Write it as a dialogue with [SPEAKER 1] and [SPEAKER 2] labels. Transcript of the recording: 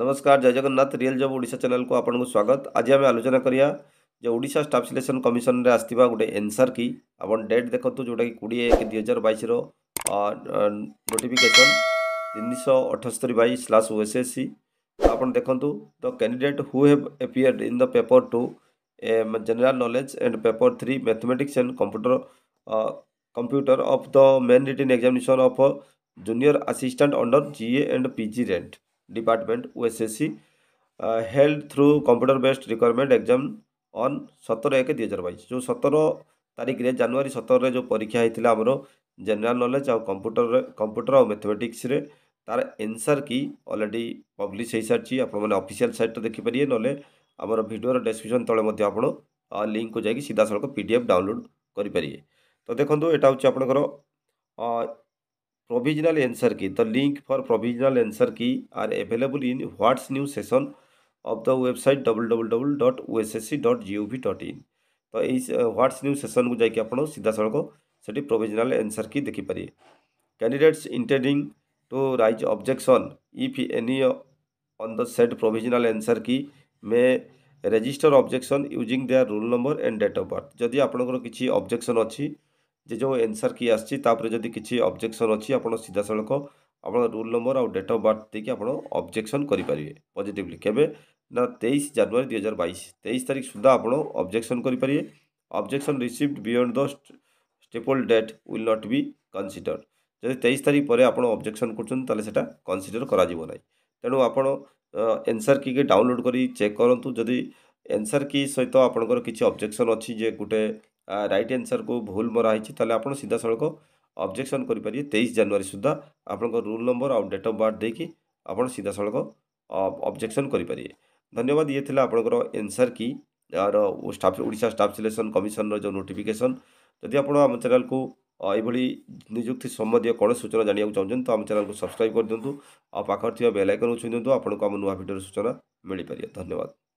[SPEAKER 1] नमस्कार जय जगन्नाथ रियल जब ओडा चेल को आपको स्वागत आज आम आलोचना करा जो ओडा स्टाफ सिलेक्शन कमिशन में आसवा गोटे एनसर की आप डेट देखु जोटा कि कोड़े एक दुई हजार बैस रोटिफिकेसन तीन सौ अठस्तरी बै स्लास ओएसएससी आप देखु the candidate who have appeared in the paper two general knowledge and paper three mathematics and computer computer of the main written examination of junior assistant under GA and PG rent department OSSC held through computer based requirement exam on সতের এক দুই হাজার বাইশ ଯେଉଁ ସତର ତାରିଖରେ ଜାନୁଆରୀ ସତରରେ ଯେଉଁ ପରୀକ୍ଷା ହେଇଥିଲା ଆମର ଜେନେରାଲ୍ ନଲେଜ୍ ଆଉ କମ୍ପ୍ୟୁଟରରେ କମ୍ପ୍ୟୁଟର ଆଉ ମ୍ୟାଥମେଟିକ୍ସରେ ତା'ର ଏନ୍ସର୍ କି ଅଲରେଡ଼ି ପବ୍ଲିଶ୍ ହୋଇସାରିଛି ଆପଣମାନେ ଅଫିସିଆଲ୍ ସାଇଟ୍ଟା ଦେଖିପାରିବେ ନହେଲେ ଆମର ଭିଡ଼ିଓର ଡେସ୍କ୍ରିପ୍ସନ୍ ତଳେ ମଧ୍ୟ ଆପଣ ଲିଙ୍କ୍କୁ ଯାଇକି ସିଧାସଳଖ ପି ଡି ଏଫ୍ ଡାଉନଲୋଡ଼୍ କରିପାରିବେ ତ ଦେଖନ୍ତୁ ଏଇଟା ହେଉଛି ଆପଣଙ୍କର provisional answer key the link for provisional answer key are available in what's new session of the website double double double dot O S S C dot G O V dot इन तो यही what's new session को जाकि आप सीधा सीधासल से provisional answer key देखिपर candidates intending to raise objection if any on the set provisional answer key may register objection using their roll number and date of birth जदि आपंकर किसी ऑब्जेक्शन अच्छी ଯେ ଯେଉଁ ଏନ୍ସର୍ କି ଆସିଛି ତା'ପରେ ଯଦି କିଛି ଅବଜେକ୍ସନ୍ ଅଛି ଆପଣ ସିଧାସଳଖ ଆପଣ ରୁଲ୍ ନମ୍ବର ଆଉ ଡେଟ୍ ଅଫ୍ ବାର୍ଥ ଦେଇକି ଆପଣ ଅବଜେକ୍ସନ୍ କରିପାରିବେ ପଜିଟିଭଲି କେବେ ନା ତେଇଶ ଜାନୁଆରୀ ଦୁଇ ହଜାର ବାଇଶ ତେଇଶ ତାରିଖ ସୁଦ୍ଧା ଆପଣ ଅବଜେକ୍ସନ୍ କରିପାରିବେ objection received beyond the stipulated date will not be consider ଯଦି ତେଇଶ ତାରିଖ ପରେ ଆପଣ ଅବଜେକ୍ସନ୍ କରୁଛନ୍ତି ତାହେଲେ ସେଇଟା କନ୍ସିଡର୍ କରାଯିବ ନାହିଁ ତେଣୁ ଆପଣ ଏନ୍ସର୍ କିକି ଡାଉନଲୋଡ଼୍ କରି ଚେକ୍ କରନ୍ତୁ ଯଦି ଏନ୍ସର୍ କି ସହିତ ଆପଣଙ୍କର କିଛି ଅବଜେକ୍ସନ୍ ଅଛି ଯେ ଗୋଟେ रईट आनसर को भूल मरा तेल आप सीधा सड़क अब्जेक्शन करेंगे तेईस जानुरी सुधा आप रूल नंबर आउ डेट अफ बार्थ देखिए आप सीधा सड़क अब्जेक्शन करेंगे धन्यवाद ये थी एनसर की स्टाफ ओडा स्टाफ सिलेक्शन कमिशन रो नोटिफिकेसन जदि आप चेल को यही निजुक्ति सम्बन्धी कौन सूचना जानकुक चाहते तो आम चैनल को सब्सक्राइब कर दिंतु आखिर बेलैकन छुई दिंतु आपको आम नुआ भिडर सूचना मिल पार धन्यवाद